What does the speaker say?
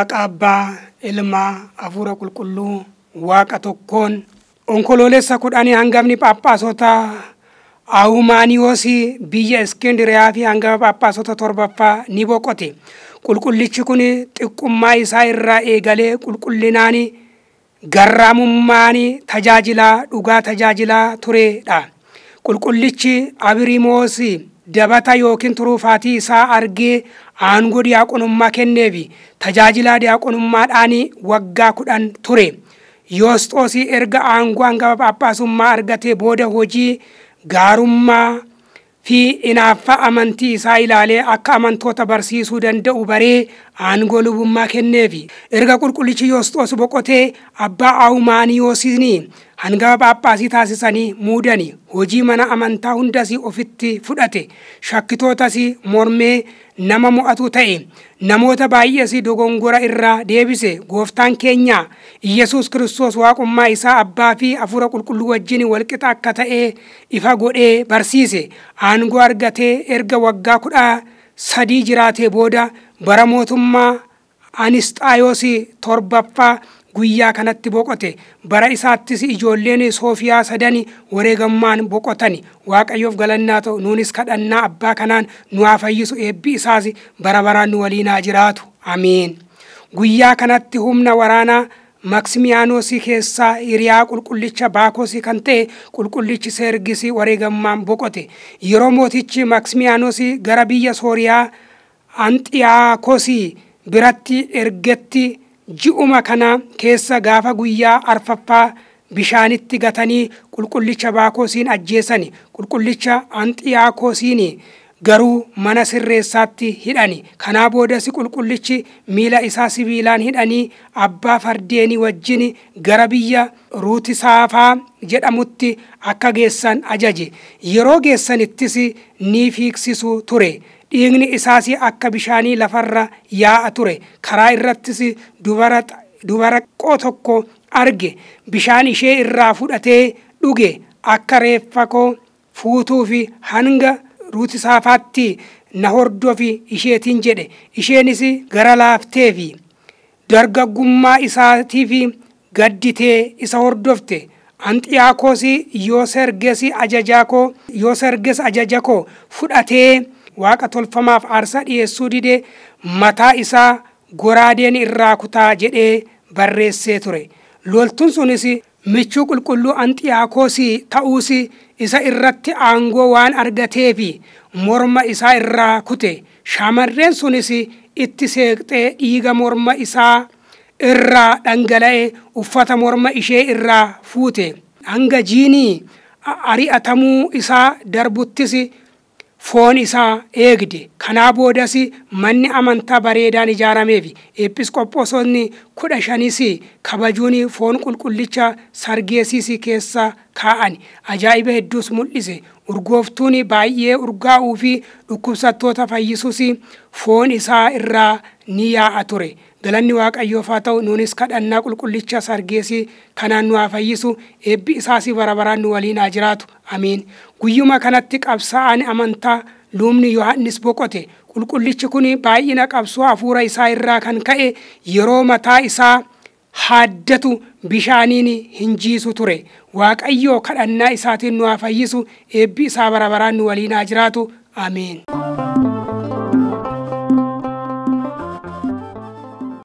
Haqa abbaa, ilmaa, hafuura qulqulluu, waaqa tokkoon. Onkoloolessa kudhanii hangafni phaaphaasota Ahumaaniyoosii biyya Iskindiriyaa fi hangafa phaaphaasota torbaffaa ni boqote. Qulqullichi kun xiqqummaa isaa irraa eegalee qulqullinaan garraamummaan tajaajilaa dhugaa tajaajilaa turedha. Qulqullichi Abirimoosii. dabata yookiin turuufaatii isaa argee aangoo diyaaqonummaa kenneef tajaajilaa diyaaqunummaadhaan waggaa kudhan ture. Yoosxoosii erga aangoo hanga paphaasummaa argatee booda hojii gaarummaa fi inaaffaa amantii isaa ilaalee akka amantoota barsiisuu danda'u baree aangoo lubummaa kenneefi. Erga qulqullichi Yoosxoos boqotee abbaa Awumaaniyoosiin hangafa Paappaasii taasisanii muudan hojii mana amantaa hundas ofitti fudhate shakkitootas mormee nama mo'atu ta'e namoota baay'ees dogongora irraa deebise gooftaan keenya Iyyasuus kiristoos waaqummaa isaa abbaa fi hafuura qulqulluu wajjin walqixa akka ta'e ifa godhee barsiise aangoo argatee erga waggaa kudha sadii jiraatee booda bara mootummaa Anisxaayoos torbaffaa. guyyaa kanatti boqote bara isaattis ijoolleen soofiyaa sadani wareegammaan boqotani waaqayyoof galannaa ta'u nuunis kadhannaa abbaa kanaan nu haa fayyisu eebbi isaas bara baraan nu waliinaa jiraatu amiin guyyaa kanatti humna waraanaa maksimiyaanoosii keessaa hiriyaa qulqullicha baakosii kan ta'e qulqullichi seergisii wareegammaan boqote yeroo mootichi maksimiyaanoosii gara biyya sooriyaa anxiyakosii biratti ergetti ji'uma kanaa keessa gaafa guyyaa arfaffaa bishaanitti gatanii qulqullicha baakoosiin ajjeesani qulqullicha anxiyaakosiin garuu mana sirreessaatti hidhani kanaa boodas qulqullichi miila isaa sibiilaan hidhanii abbaa fardeenii wajjin gara biyya ruutisaafaa jedhamutti akka geessan ajaje yeroo geessanittis ni fiiksisu ture dhiigni isaas akka bishaanii lafarra yaa'a ture karaa irrattis dubara qoo tokko arge bishaan ishee irraa fudhatee dhuge akka reeffa koo fuutuu fi hanga ruutisaafaatti na hordofi isheetiin jedhe isheenis gara laafteefi dargaggummaa isaatiif gadditee isa hordofte anxiyaa koos yoo serges ajajaa yoo serges ajaja koo fudhatee waaqa tolfamaaf arsa dhiyeessuu didee mataa isaa goraadeen irraa kutaa jedhee barreessee ture loltuun sunis michuu qulqulluu anxiyaakoosii ta'uus isa irratti aangoo waan argateefi morma isaa irraa kute shaamarreen sunis itti seeqxee dhiiga morma isaa irraa dhangala'e uffata morma ishee irraa fuute hanga jiinii ari'atamuu isaa darbuttis foon isaa eegde kanaa boodas manni amantaa bareedaan ijaarameef eepiskooposonni kudha shanis kabajuun foon qulqullicha sargeesiis keessa kaa'an ajaa'iba hedduus mul'ise urgooftuun baay'ee urgaa'uu fi dhukkubsattoota fayyisuus foon isaa irraa ni yaa'a ture. galanni waaqayyoofaa haa ta'u nuunis kadhannaa qulqullichas argeesii kanaan nu haa fayyisu eebbi isaasii barabaraan nu waliin haa jiraatu amin guyyuma kanatti qabsa'an amantaa luumni yohannis boqote qulqullichi kun baay'ina qabsoo hafuura isaa irraa kan ka'e yeroo mataa isaa haaddatu bishaaniin hin jiisu ture waaqayyoo kadhannaa isaatiin nu haa fayyisu eebbi isaa baraan nu waliin haa jiraatu amin